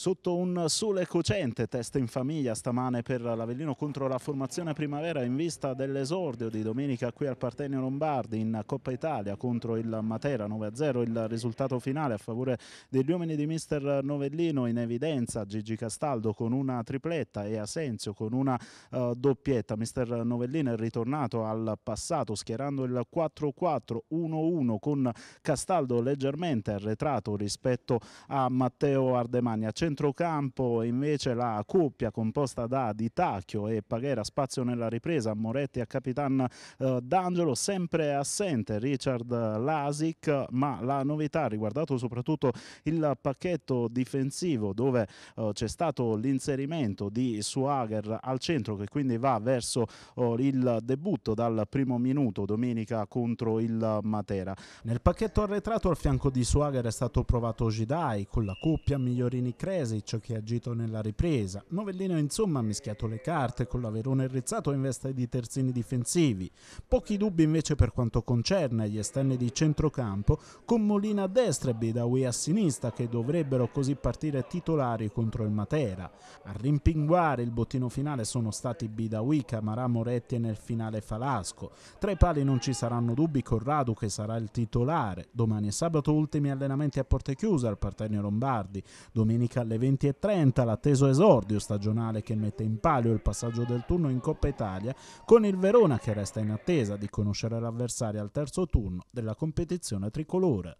Sotto un sole cocente, test in famiglia stamane per l'Avellino contro la formazione primavera in vista dell'esordio di domenica qui al Partenio Lombardi in Coppa Italia contro il Matera 9-0, il risultato finale a favore degli uomini di mister Novellino in evidenza Gigi Castaldo con una tripletta e Asensio con una uh, doppietta. Mister Novellino è ritornato al passato schierando il 4-4-1-1 con Castaldo leggermente arretrato rispetto a Matteo Ardemagna centrocampo invece la coppia composta da Di Tacchio e Paghera, spazio nella ripresa, Moretti a Capitan eh, D'Angelo, sempre assente Richard Lasic, ma la novità riguardato soprattutto il pacchetto difensivo dove eh, c'è stato l'inserimento di Suager al centro che quindi va verso oh, il debutto dal primo minuto domenica contro il Matera. Nel pacchetto arretrato al fianco di Suager è stato provato Gidai con la coppia Migliorini Crea Pesic che ha agito nella ripresa. Novellino insomma ha mischiato le carte con l'Averone Rizzato in veste di terzini difensivi. Pochi dubbi invece per quanto concerne gli esterni di centrocampo con Molina a destra e Bidawi a sinistra che dovrebbero così partire titolari contro il Matera. A rimpinguare il bottino finale sono stati Bidawi, Camarà, Moretti e nel finale Falasco. Tra i pali non ci saranno dubbi Corrado che sarà il titolare. Domani e sabato ultimi allenamenti a porte chiuse al Partenio Lombardi. Domenica alle 20.30 l'atteso esordio stagionale che mette in palio il passaggio del turno in Coppa Italia con il Verona che resta in attesa di conoscere l'avversario al terzo turno della competizione tricolore.